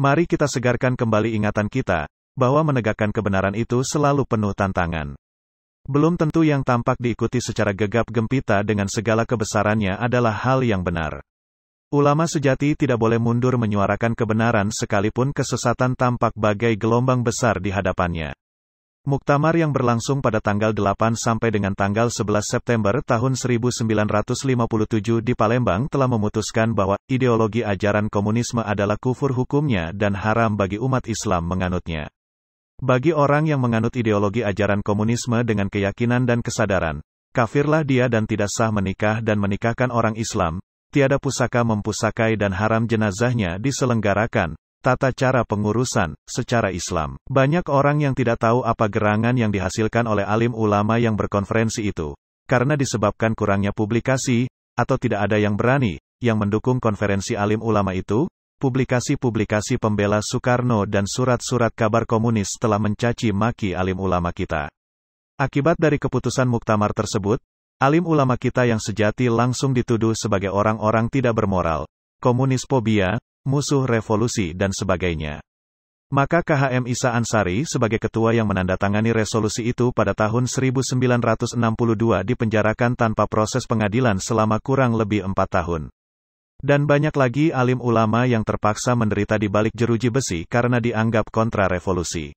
Mari kita segarkan kembali ingatan kita, bahwa menegakkan kebenaran itu selalu penuh tantangan. Belum tentu yang tampak diikuti secara gegap gempita dengan segala kebesarannya adalah hal yang benar. Ulama sejati tidak boleh mundur menyuarakan kebenaran sekalipun kesesatan tampak bagai gelombang besar di hadapannya. Muktamar yang berlangsung pada tanggal 8 sampai dengan tanggal 11 September tahun 1957 di Palembang telah memutuskan bahwa ideologi ajaran komunisme adalah kufur hukumnya dan haram bagi umat Islam menganutnya. Bagi orang yang menganut ideologi ajaran komunisme dengan keyakinan dan kesadaran, kafirlah dia dan tidak sah menikah dan menikahkan orang Islam, tiada pusaka mempusakai dan haram jenazahnya diselenggarakan, Tata cara pengurusan, secara Islam. Banyak orang yang tidak tahu apa gerangan yang dihasilkan oleh alim ulama yang berkonferensi itu. Karena disebabkan kurangnya publikasi, atau tidak ada yang berani, yang mendukung konferensi alim ulama itu, publikasi-publikasi pembela Soekarno dan surat-surat kabar komunis telah mencaci maki alim ulama kita. Akibat dari keputusan muktamar tersebut, alim ulama kita yang sejati langsung dituduh sebagai orang-orang tidak bermoral, komunis fobia, musuh revolusi dan sebagainya. Maka KHM Isa Ansari sebagai ketua yang menandatangani resolusi itu pada tahun 1962 dipenjarakan tanpa proses pengadilan selama kurang lebih empat tahun. Dan banyak lagi alim ulama yang terpaksa menderita di balik jeruji besi karena dianggap kontra-revolusi.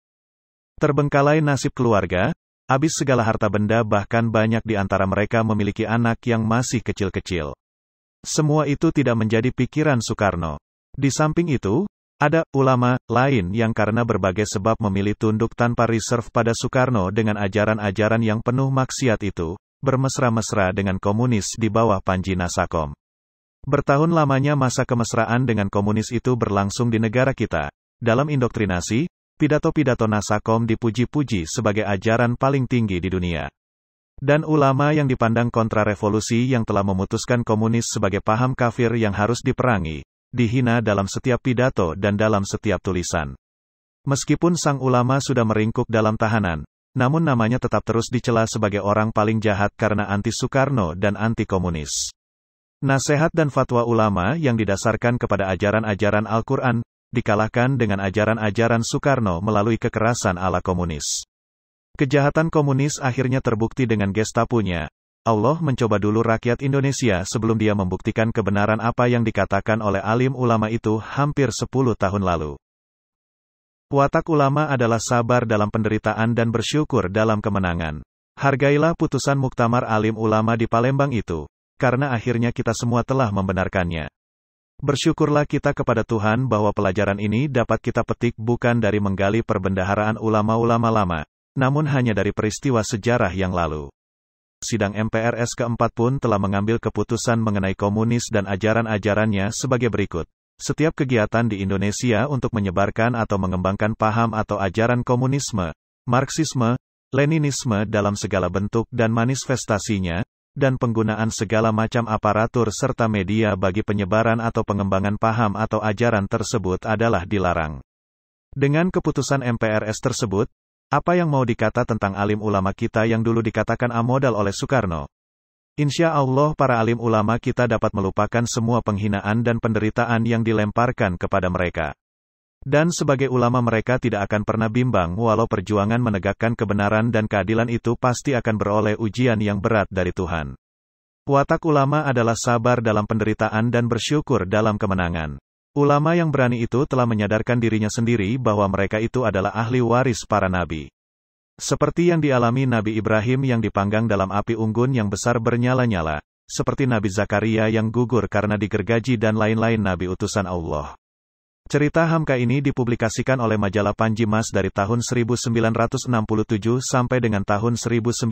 Terbengkalai nasib keluarga, habis segala harta benda bahkan banyak di antara mereka memiliki anak yang masih kecil-kecil. Semua itu tidak menjadi pikiran Soekarno. Di samping itu, ada ulama lain yang karena berbagai sebab memilih tunduk tanpa reserve pada Soekarno dengan ajaran-ajaran yang penuh maksiat itu, bermesra-mesra dengan komunis di bawah Panji Nasakom. Bertahun lamanya masa kemesraan dengan komunis itu berlangsung di negara kita. Dalam indoktrinasi, pidato-pidato Nasakom dipuji-puji sebagai ajaran paling tinggi di dunia. Dan ulama yang dipandang kontra revolusi yang telah memutuskan komunis sebagai paham kafir yang harus diperangi, dihina dalam setiap pidato dan dalam setiap tulisan. Meskipun sang ulama sudah meringkuk dalam tahanan, namun namanya tetap terus dicela sebagai orang paling jahat karena anti Soekarno dan anti komunis. Nasihat dan fatwa ulama yang didasarkan kepada ajaran-ajaran Al-Quran, dikalahkan dengan ajaran-ajaran Soekarno melalui kekerasan ala komunis. Kejahatan komunis akhirnya terbukti dengan gestapunya, Allah mencoba dulu rakyat Indonesia sebelum dia membuktikan kebenaran apa yang dikatakan oleh alim ulama itu hampir 10 tahun lalu. Watak ulama adalah sabar dalam penderitaan dan bersyukur dalam kemenangan. Hargailah putusan muktamar alim ulama di Palembang itu, karena akhirnya kita semua telah membenarkannya. Bersyukurlah kita kepada Tuhan bahwa pelajaran ini dapat kita petik bukan dari menggali perbendaharaan ulama-ulama lama, namun hanya dari peristiwa sejarah yang lalu sidang MPRS keempat pun telah mengambil keputusan mengenai komunis dan ajaran-ajarannya sebagai berikut. Setiap kegiatan di Indonesia untuk menyebarkan atau mengembangkan paham atau ajaran komunisme, Marxisme, Leninisme dalam segala bentuk dan manifestasinya, dan penggunaan segala macam aparatur serta media bagi penyebaran atau pengembangan paham atau ajaran tersebut adalah dilarang. Dengan keputusan MPRS tersebut, apa yang mau dikata tentang alim ulama kita yang dulu dikatakan amodal oleh Soekarno? Insya Allah para alim ulama kita dapat melupakan semua penghinaan dan penderitaan yang dilemparkan kepada mereka. Dan sebagai ulama mereka tidak akan pernah bimbang walau perjuangan menegakkan kebenaran dan keadilan itu pasti akan beroleh ujian yang berat dari Tuhan. Watak ulama adalah sabar dalam penderitaan dan bersyukur dalam kemenangan. Ulama yang berani itu telah menyadarkan dirinya sendiri bahwa mereka itu adalah ahli waris para nabi. Seperti yang dialami Nabi Ibrahim yang dipanggang dalam api unggun yang besar bernyala-nyala, seperti Nabi Zakaria yang gugur karena digergaji dan lain-lain nabi utusan Allah. Cerita Hamka ini dipublikasikan oleh majalah Panji Mas dari tahun 1967 sampai dengan tahun 1981,